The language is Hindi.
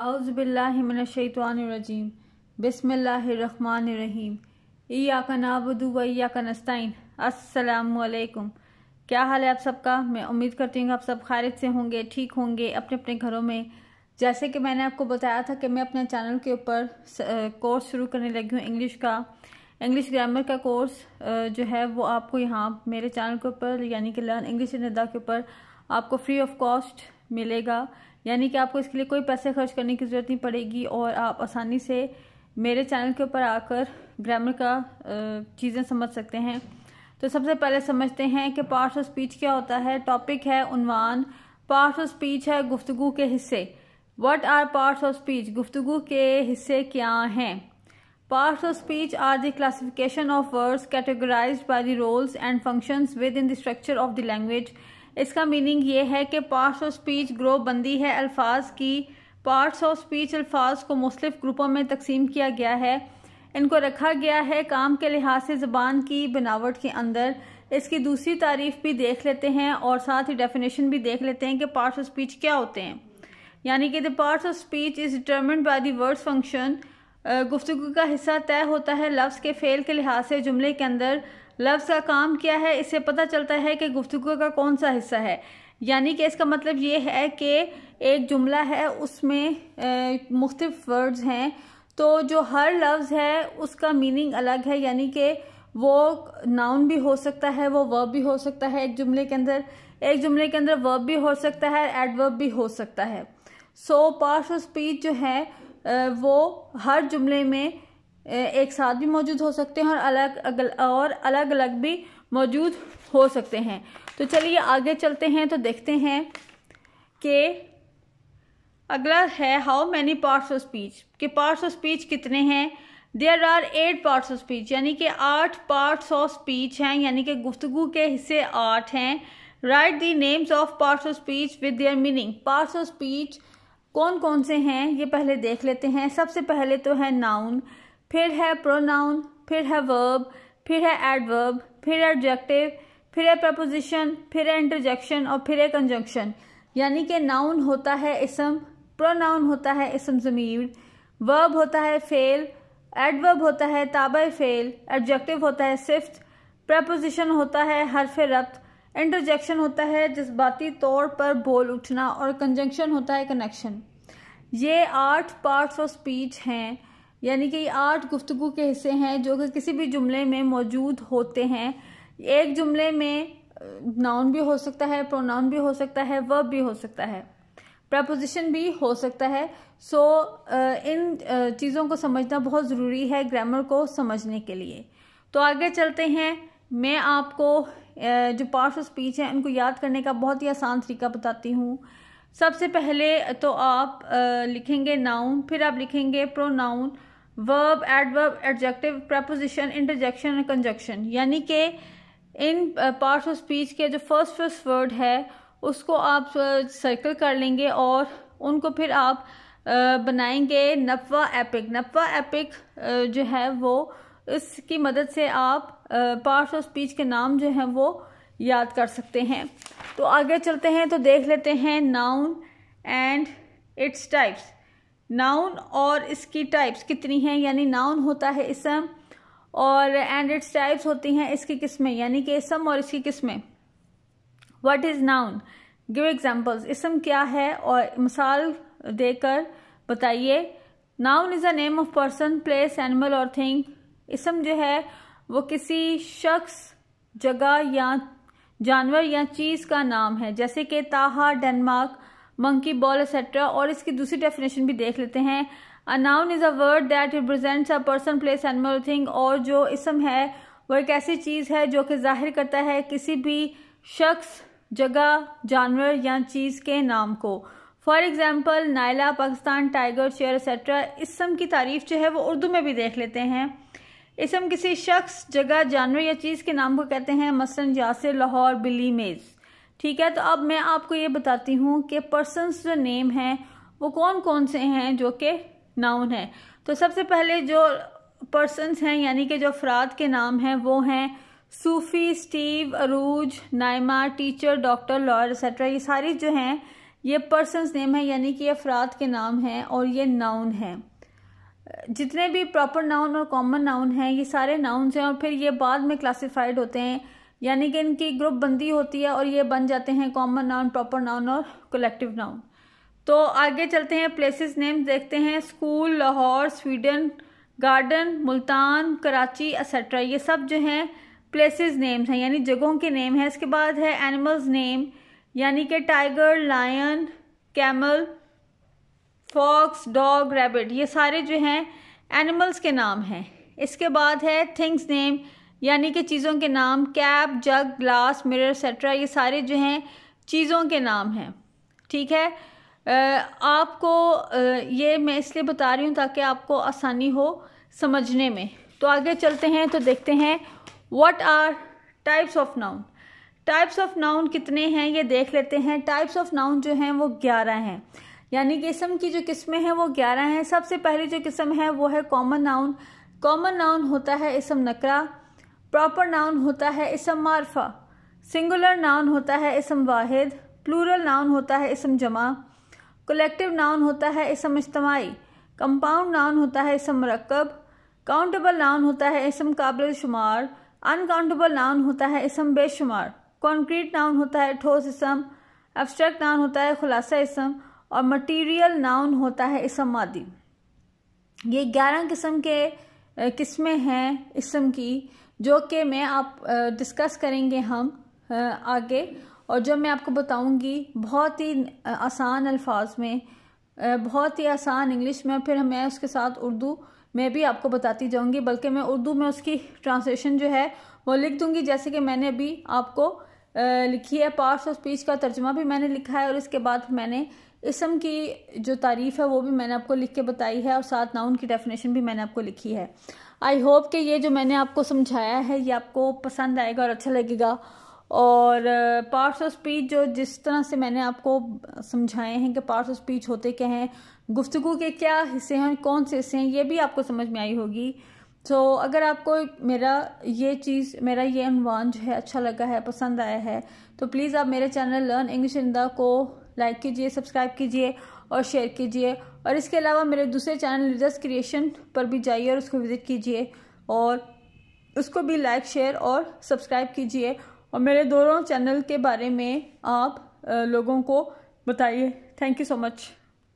आउज़बिल्लिमिनशैतवानरजीम बिसमीम ईया का व ईया नस्ताइन असलकुम क्या हाल है आप सबका मैं उम्मीद करती हूँ आप सब खारिज से होंगे ठीक होंगे अपने अपने घरों में जैसे कि मैंने आपको बताया था कि मैं अपने चैनल के ऊपर कोर्स शुरू करने लगी हूँ इंग्लिश का इंग्लिश ग्रामर का कोर्स जो है वो आपको यहाँ मेरे चैनल के ऊपर यानी कि लर्न इंग्लिश के ऊपर आपको फ्री ऑफ कॉस्ट मिलेगा यानी कि आपको इसके लिए कोई पैसे खर्च करने की ज़रूरत नहीं पड़ेगी और आप आसानी से मेरे चैनल के ऊपर आकर ग्रामर का चीज़ें समझ सकते हैं तो सबसे पहले समझते हैं कि पार्ट ऑफ स्पीच क्या होता है टॉपिक है उनवान पार्ट्स ऑफ स्पीच है गुफ्तगु के हिस्से what are parts of speech गुफ्तगु के हिस्से क्या हैं part of speech are the classification of words categorise by the roles and functions within the structure of the language इसका मीनिंग ये है कि पार्ट्स ऑफ स्पीच ग्रोव बंदी है अल्फाज की पार्ट्स ऑफ स्पीच अल्फाज को मुख्तफ ग्रुपों में तकसीम किया गया है इनको रखा गया है काम के लिहाज से ज़बान की बनावट के अंदर इसकी दूसरी तारीफ भी देख लेते हैं और साथ ही डेफिनेशन भी देख लेते हैं कि पार्ट्स ऑफ स्पीच क्या होते हैं यानी कि the parts of speech is determined by the words function गुफ्तु का हिस्सा तय होता है लफ्ज़ के फेल के लिहाज से जुमले के अंदर लफ्ज़ का काम क्या है इससे पता चलता है कि गुफ्तु का कौन सा हिस्सा है यानी कि इसका मतलब ये है कि एक जुमला है उसमें मुख्तफ वर्ड्स हैं तो जो हर लफ्ज़ है उसका मीनिंग अलग है यानी कि वो नाउन भी हो सकता है वो वर्ब भी हो सकता है एक जुमले के अंदर एक जुमले के अंदर वर्ब भी हो सकता है एडवर्ब भी हो सकता है सो पार्ट्स ऑफ स्पीच जो है वो हर जुमले में एक साथ भी मौजूद हो सकते हैं और अलग और अलग अलग भी मौजूद हो सकते हैं तो चलिए आगे चलते हैं तो देखते हैं कि अगला है how many parts of speech कि पार्ट्स ऑफ स्पीच कितने हैं there are eight parts of speech यानी कि आठ पार्ट्स ऑफ स्पीच हैं यानी कि गुफ्तगु के हिस्से आठ हैं write the names of parts of speech with their meaning parts of speech कौन कौन से हैं ये पहले देख लेते हैं सबसे पहले तो है नाउन फिर है प्रोनाउन फिर है वर्ब फिर है एडवर्ब फिर है एडजेक्टिव फिर है प्रपोजिशन फिर है इंटरजेक्शन और फिर है कंजंक्शन यानी कि नाउन होता है इसम प्रोनाउन होता है इसम ज़मीर वर्ब होता है फेल एडवर्ब होता है ताब फेल एडजेक्टिव होता है सिफ्ट प्रपोजिशन होता है हरफ रब्त इंटरजेक्शन होता है जज्बाती तौर पर बोल उठना और कंजंक्शन होता है कनेक्शन ये आठ पार्ट्स ऑफ स्पीच हैं यानी कि आठ गुफ्तु के हिस्से हैं जो कि किसी भी जुमले में मौजूद होते हैं एक जुमले में नाउन भी हो सकता है प्रोनाउन भी हो सकता है वर्ब भी हो सकता है प्रपोजिशन भी हो सकता है सो so, इन चीज़ों को समझना बहुत ज़रूरी है ग्रामर को समझने के लिए तो आगे चलते हैं मैं आपको जो पार्ट्स ऑफ स्पीच हैं उनको याद करने का बहुत ही आसान तरीका बताती हूँ सबसे पहले तो आप लिखेंगे नाउन फिर आप लिखेंगे pronoun verb adverb adjective preposition interjection and conjunction यानी कि इन पार्ट्स ऑफ स्पीच के जो फर्स्ट फर्स्ट वर्ड है उसको आप सर्कल कर लेंगे और उनको फिर आप बनाएंगे नफवा एपिक नफवा एपिक जो है वो इसकी मदद से आप पार्ट्स ऑफ स्पीच के नाम जो हैं वो याद कर सकते हैं तो आगे चलते हैं तो देख लेते हैं noun and its types noun और इसकी टाइप्स कितनी हैं यानी नाउन होता है इसम और एंड इट्स टाइप्स होती हैं इसकी किस्में यानी कि इसम और इसकी किस्में what is noun give examples इसम क्या है और मिसाल देकर बताइए noun is a name of person place animal और थिंग इसम जो है वो किसी शख्स जगह या जानवर या चीज़ का नाम है जैसे कि ताहा डेनमार्क मंकी बॉल एक्सेट्रा और इसकी दूसरी डेफिनेशन भी देख लेते हैं a noun is a word that represents a person place animal thing और जो इसम है वो एक ऐसी चीज़ है जो कि जाहिर करता है किसी भी शख्स जगह जानवर या चीज़ के नाम को for example Naila Pakistan tiger शेयर एक्सेट्रा इसम की तारीफ जो है वो उर्दू में भी देख लेते हैं इसम किसी शख्स जगह जानवर या चीज़ के नाम को कहते हैं मसलन यासिर लाहौर बिली मेज़ ठीक है तो अब मैं आपको ये बताती हूँ कि पर्सनस जो नेम हैं वो कौन कौन से हैं जो कि नाउन है तो सबसे पहले जो पर्सनस हैं यानी कि जो अफराद के नाम हैं वो हैं Sufi Steve Arooj Naima teacher doctor lawyer etcetera ये सारी जो हैं ये पर्सनस नेम है यानी कि ये अफराद के नाम हैं और ये नाउन है जितने भी प्रॉपर नाउन और कॉमन नाउन हैं ये सारे नाउन्स हैं और फिर ये बाद में क्लासिफाइड होते हैं यानी कि इनकी ग्रुप बंदी होती है और ये बन जाते हैं कॉमन नाउन प्रॉपर नाउन और कलेक्टिव नाउन तो आगे चलते हैं प्लेसेस नेम देखते हैं school Lahore Sweden garden Multan Karachi etcetera ये सब जो हैं प्लेसेस नेम्स हैं यानी जगहों के नेम हैं इसके बाद है एनिमल्स नेम यानी कि tiger lion camel fox dog rabbit ये सारे जो हैं एनिमल्स के नाम हैं इसके बाद है थिंग्स नेम यानी कि चीज़ों के नाम cap jug glass mirror etcetera ये सारे जो हैं चीज़ों के नाम हैं ठीक है आपको ये मैं इसलिए बता रही हूँ ताकि आपको आसानी हो समझने में तो आगे चलते हैं तो देखते हैं what are types of noun types of noun कितने हैं ये देख लेते हैं टाइप्स ऑफ नाउन जो हैं वो ग्यारह हैं यानी कि इसम की जो किस्में हैं वो ग्यारह हैं सबसे पहली जो किस्म है वो है कॉमन नाउन कॉमन नाउन होता है इसम नकरा प्रॉपर नाउन होता है इसम मारफा सिंगुलर नाउन होता है इसम वाहिद प्लूरल नाउन होता है इसम जमा कलेक्टिव नाउन होता है इसम इज्तमाही कंपाउंड नाउन होता है इसम मरकब काउंटेबल नाउन होता है इसम काबिल शुमार अनकाउंटेबल नाउन होता है इसम बेशुमार कॉन्क्रीट नाउन होता है ठोस इसम एब्स्ट्रैक्ट नाउन होता है खुलासा इसम और मटीरियल नाउन होता है इसम मादी ये ग्यारह किस्म के किस्में हैं इसम की जो कि मैं आप डिस्कस करेंगे हम आगे और जो मैं आपको बताऊंगी बहुत ही आसान अल्फाज में बहुत ही आसान इंग्लिश में फिर मैं उसके साथ उर्दू में भी आपको बताती जाऊंगी बल्कि मैं उर्दू में उसकी ट्रांसलेशन जो है वो लिख दूंगी जैसे कि मैंने अभी आपको लिखी है पार्ट्स ऑफ स्पीच का तर्जमा भी मैंने लिखा है और इसके बाद मैंने इसम की जो तारीफ़ है वो भी मैंने आपको लिख के बताई है और साथ नाउन की डेफिनेशन भी मैंने आपको लिखी है आई होप कि ये जो मैंने आपको समझाया है ये आपको पसंद आएगा और अच्छा लगेगा और पार्ट्स ऑफ स्पीच जो जिस तरह से मैंने आपको समझाए हैं कि पार्ट्स ऑफ स्पीच होते क्या हैं गुफ्तु के क्या हिस्से हैं कौन से हिस्से हैं ये भी आपको समझ में आई होगी सो so, अगर आपको मेरा ये चीज़ मेरा ये अनवान जो है अच्छा लगा है पसंद आया है तो प्लीज़ आप मेरे चैनल लर्न इंग्लिश इंदा को लाइक कीजिए सब्सक्राइब कीजिए और शेयर कीजिए और इसके अलावा मेरे दूसरे चैनल रिजर्स क्रिएशन पर भी जाइए और उसको विज़िट कीजिए और उसको भी लाइक शेयर और सब्सक्राइब कीजिए और मेरे दोनों चैनल के बारे में आप लोगों को बताइए थैंक यू सो मच